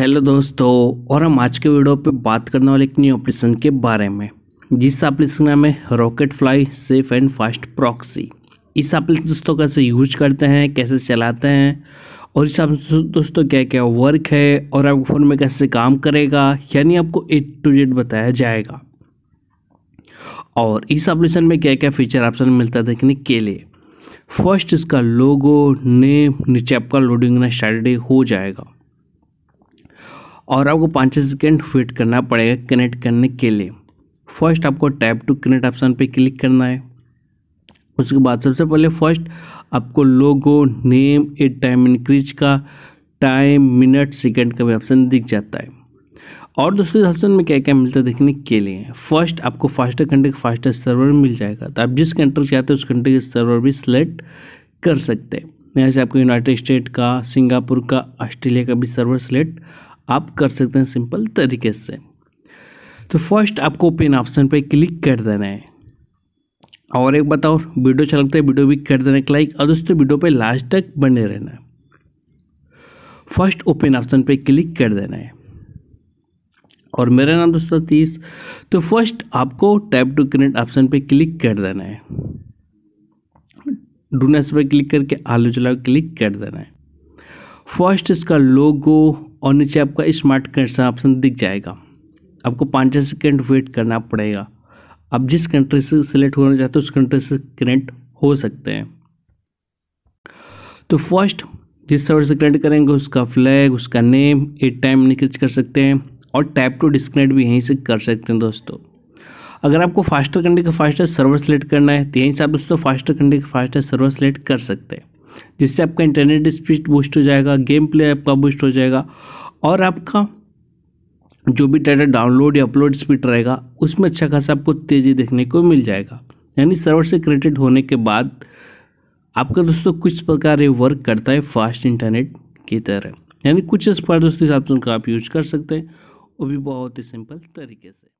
hello दोस्तों और हम आज के वीडियो पे बात करने वाले एक न्यू ऑपरेशन के बारे में जिस एप्लीकेशन का नाम है rocket fly safe and fast proxy इस एप्लीकेशन दोस्तों कैसे यूज करते हैं कैसे चलाते हैं और इस दोस्तों क्या क्या वर्क है और आपके फ़ोन में कैसे काम करेगा यानी आपको ए टू जेड बताया जाएगा और इस एप्लीकेशन में क्या क्या फीचर ऑप्शन मिलता है देखने के लिए फर्स्ट इसका लोगो नेम नीचे आपका लोडिंग ना स्टार्ट हो जाएगा और आपको पाँच सेकेंड वेट करना पड़ेगा कनेक्ट करने के लिए फर्स्ट आपको टैप टू कनेक्ट ऑप्शन पे क्लिक करना है उसके बाद सबसे पहले फर्स्ट आपको logo name a time increase का टाइम मिनट सेकेंड का भी ऑप्शन दिख जाता है और दूसरे ऑप्शन में क्या क्या मिलता है देखने के लिए फर्स्ट आपको फास्टर कंट्री का फास्टेस्ट सर्वर मिल जाएगा तो आप जिस कंट्री से आते हैं उस कंट्री का सर्वर भी सिलेक्ट कर सकते हैं यहाँ से आपको यूनाइटेड स्टेट का सिंगापुर का ऑस्ट्रेलिया का भी सर्वर सिलेक्ट आप कर सकते हैं सिंपल तरीके से तो फर्स्ट आपको पिन ऑप्शन पे क्लिक कर देना है और एक बताओ वीडियो अच्छा लगता है वीडियो भी कर देना लाइक और दोस्तों वीडियो पे लास्ट तक बने रहना फर्स्ट ओपन ऑप्शन पे क्लिक कर देना है और मेरा नाम दोस्तों तीस तो फर्स्ट आपको टैप टू क्रिएट ऑप्शन पे क्लिक कर देना है डूनेस पे क्लिक करके आलू चलाओ क्लिक कर देना है फर्स्ट इसका लोगो और नीचे आपका स्मार्ट कार्ड का ऑप्शन दिख जाएगा आपको पाँच सेकेंड वेट करना पड़ेगा आप जिस कंट्री से सिलेक्ट होना चाहते हो उस कंट्री से कनेक्ट हो सकते हैं तो फर्स्ट जिस सर्वर से कनेक्ट करेंगे उसका फ्लैग उसका नेम ए टाइम निकच कर सकते हैं और टैप टू डिस्कनेक्ट भी यहीं से कर सकते हैं दोस्तों अगर आपको फास्टर कंट्री का फास्टर सर्वर सेलेक्ट करना है तो यहीं से आप दोस्तों फास्टर कंट्री का फास्टर सर्वर सेलेक्ट कर सकते हैं जिससे आपका इंटरनेट स्पीड बूस्ट हो जाएगा गेम प्ले आपका बूस्ट हो जाएगा और आपका जो भी डाटा डाउनलोड या अपलोड स्पीड रहेगा उसमें अच्छा खासा आपको तेज़ी देखने को मिल जाएगा यानी सर्वर से क्रेडिट होने के बाद आपका दोस्तों कुछ प्रकार ये वर्क करता है फास्ट इंटरनेट की तरह यानी कुछ इस पर दोस्तों हिसाब से उनका आप यूज कर सकते हैं वो भी बहुत ही सिंपल तरीके से